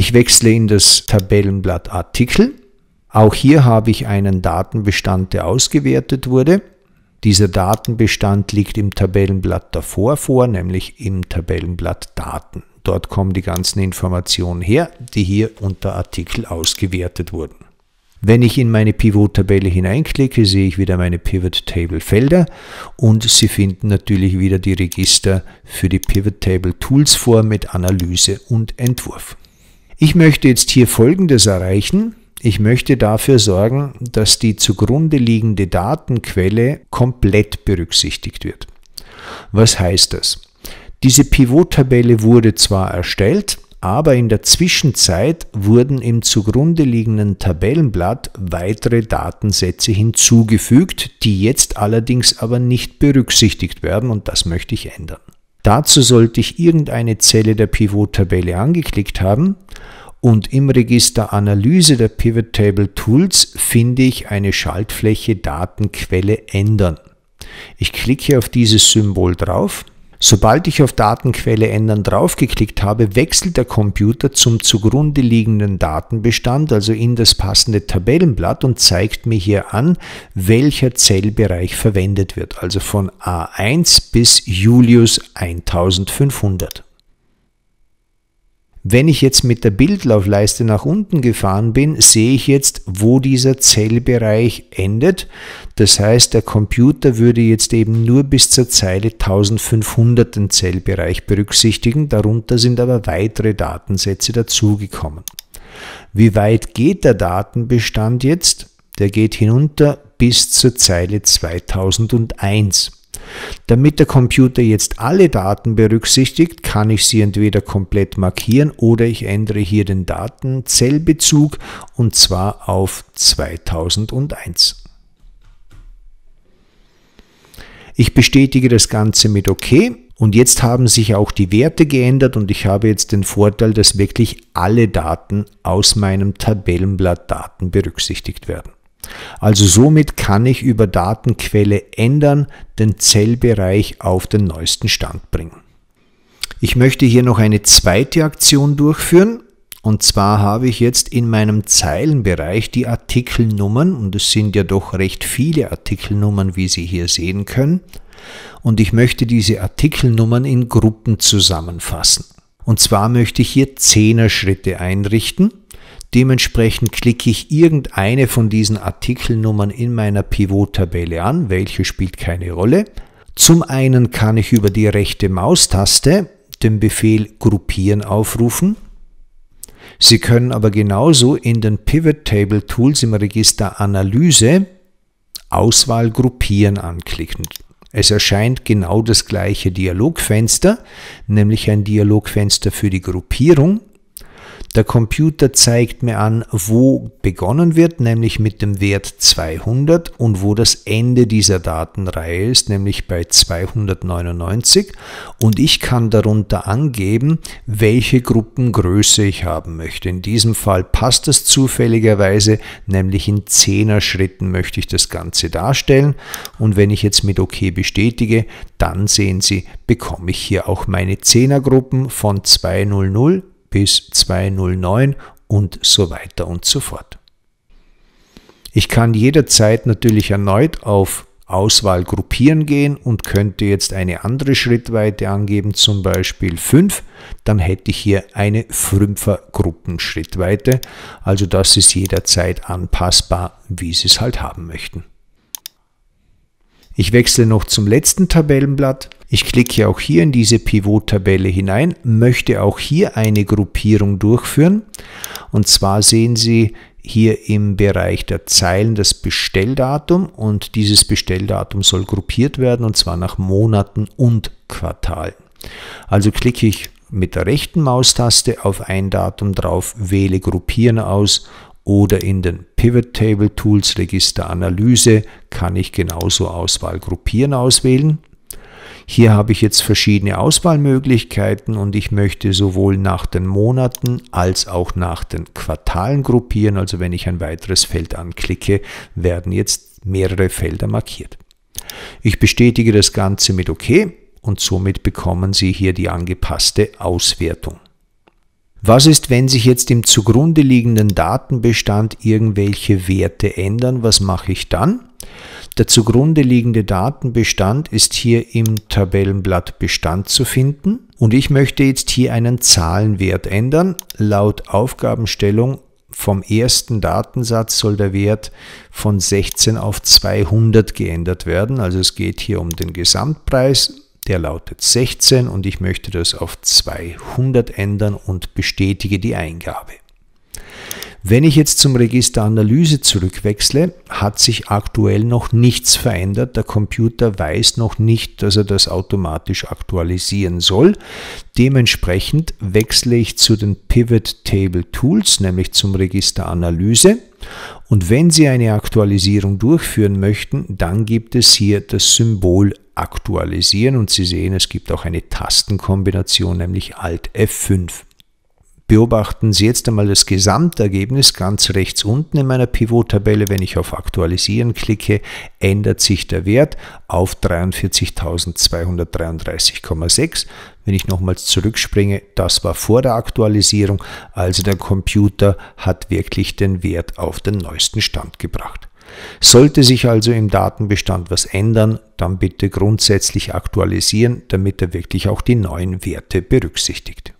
Ich wechsle in das Tabellenblatt Artikel. Auch hier habe ich einen Datenbestand, der ausgewertet wurde. Dieser Datenbestand liegt im Tabellenblatt davor vor, nämlich im Tabellenblatt Daten. Dort kommen die ganzen Informationen her, die hier unter Artikel ausgewertet wurden. Wenn ich in meine Pivot-Tabelle hineinklicke, sehe ich wieder meine Pivot-Table-Felder und Sie finden natürlich wieder die Register für die Pivot-Table-Tools vor mit Analyse und Entwurf. Ich möchte jetzt hier Folgendes erreichen. Ich möchte dafür sorgen, dass die zugrunde liegende Datenquelle komplett berücksichtigt wird. Was heißt das? Diese Pivot-Tabelle wurde zwar erstellt, aber in der Zwischenzeit wurden im zugrunde liegenden Tabellenblatt weitere Datensätze hinzugefügt, die jetzt allerdings aber nicht berücksichtigt werden und das möchte ich ändern. Dazu sollte ich irgendeine Zelle der Pivot-Tabelle angeklickt haben und im Register Analyse der Pivot Table Tools finde ich eine Schaltfläche Datenquelle ändern. Ich klicke auf dieses Symbol drauf Sobald ich auf Datenquelle ändern draufgeklickt habe, wechselt der Computer zum zugrunde liegenden Datenbestand, also in das passende Tabellenblatt und zeigt mir hier an, welcher Zellbereich verwendet wird, also von A1 bis Julius 1500. Wenn ich jetzt mit der Bildlaufleiste nach unten gefahren bin, sehe ich jetzt, wo dieser Zellbereich endet. Das heißt, der Computer würde jetzt eben nur bis zur Zeile 1500 den Zellbereich berücksichtigen. Darunter sind aber weitere Datensätze dazugekommen. Wie weit geht der Datenbestand jetzt? Der geht hinunter bis zur Zeile 2001. Damit der Computer jetzt alle Daten berücksichtigt, kann ich sie entweder komplett markieren oder ich ändere hier den Datenzellbezug und zwar auf 2001. Ich bestätige das Ganze mit OK und jetzt haben sich auch die Werte geändert und ich habe jetzt den Vorteil, dass wirklich alle Daten aus meinem Tabellenblatt Daten berücksichtigt werden. Also somit kann ich über Datenquelle ändern, den Zellbereich auf den neuesten Stand bringen. Ich möchte hier noch eine zweite Aktion durchführen. Und zwar habe ich jetzt in meinem Zeilenbereich die Artikelnummern, und es sind ja doch recht viele Artikelnummern, wie Sie hier sehen können. Und ich möchte diese Artikelnummern in Gruppen zusammenfassen. Und zwar möchte ich hier Zehner-Schritte einrichten. Dementsprechend klicke ich irgendeine von diesen Artikelnummern in meiner Pivot-Tabelle an, welche spielt keine Rolle. Zum einen kann ich über die rechte Maustaste den Befehl Gruppieren aufrufen. Sie können aber genauso in den Pivot Table Tools im Register Analyse Auswahl Gruppieren anklicken. Es erscheint genau das gleiche Dialogfenster, nämlich ein Dialogfenster für die Gruppierung. Der Computer zeigt mir an, wo begonnen wird, nämlich mit dem Wert 200 und wo das Ende dieser Datenreihe ist, nämlich bei 299. Und ich kann darunter angeben, welche Gruppengröße ich haben möchte. In diesem Fall passt das zufälligerweise, nämlich in 10er Schritten möchte ich das Ganze darstellen. Und wenn ich jetzt mit OK bestätige, dann sehen Sie, bekomme ich hier auch meine 10er Gruppen von 200 bis 209 und so weiter und so fort. Ich kann jederzeit natürlich erneut auf Auswahl gruppieren gehen und könnte jetzt eine andere Schrittweite angeben, zum Beispiel 5, dann hätte ich hier eine Fünfergruppenschrittweite. Also das ist jederzeit anpassbar, wie Sie es halt haben möchten. Ich wechsle noch zum letzten Tabellenblatt. Ich klicke auch hier in diese Pivot-Tabelle hinein, möchte auch hier eine Gruppierung durchführen. Und zwar sehen Sie hier im Bereich der Zeilen das Bestelldatum und dieses Bestelldatum soll gruppiert werden und zwar nach Monaten und Quartalen. Also klicke ich mit der rechten Maustaste auf ein Datum drauf, wähle Gruppieren aus oder in den Pivot Table Tools Register Analyse kann ich genauso Auswahl gruppieren auswählen. Hier habe ich jetzt verschiedene Auswahlmöglichkeiten und ich möchte sowohl nach den Monaten als auch nach den Quartalen gruppieren. Also wenn ich ein weiteres Feld anklicke, werden jetzt mehrere Felder markiert. Ich bestätige das Ganze mit OK und somit bekommen Sie hier die angepasste Auswertung. Was ist, wenn sich jetzt im zugrunde liegenden Datenbestand irgendwelche Werte ändern? Was mache ich dann? Der zugrunde liegende Datenbestand ist hier im Tabellenblatt Bestand zu finden und ich möchte jetzt hier einen Zahlenwert ändern. Laut Aufgabenstellung vom ersten Datensatz soll der Wert von 16 auf 200 geändert werden. Also es geht hier um den Gesamtpreis der lautet 16 und ich möchte das auf 200 ändern und bestätige die Eingabe. Wenn ich jetzt zum Register Analyse zurückwechsle, hat sich aktuell noch nichts verändert. Der Computer weiß noch nicht, dass er das automatisch aktualisieren soll. Dementsprechend wechsle ich zu den Pivot Table Tools, nämlich zum Register Analyse. Und wenn Sie eine Aktualisierung durchführen möchten, dann gibt es hier das Symbol aktualisieren und Sie sehen, es gibt auch eine Tastenkombination, nämlich Alt F5. Beobachten Sie jetzt einmal das Gesamtergebnis ganz rechts unten in meiner Pivot-Tabelle. Wenn ich auf Aktualisieren klicke, ändert sich der Wert auf 43.233,6. Wenn ich nochmals zurückspringe, das war vor der Aktualisierung. Also der Computer hat wirklich den Wert auf den neuesten Stand gebracht. Sollte sich also im Datenbestand was ändern, dann bitte grundsätzlich aktualisieren, damit er wirklich auch die neuen Werte berücksichtigt.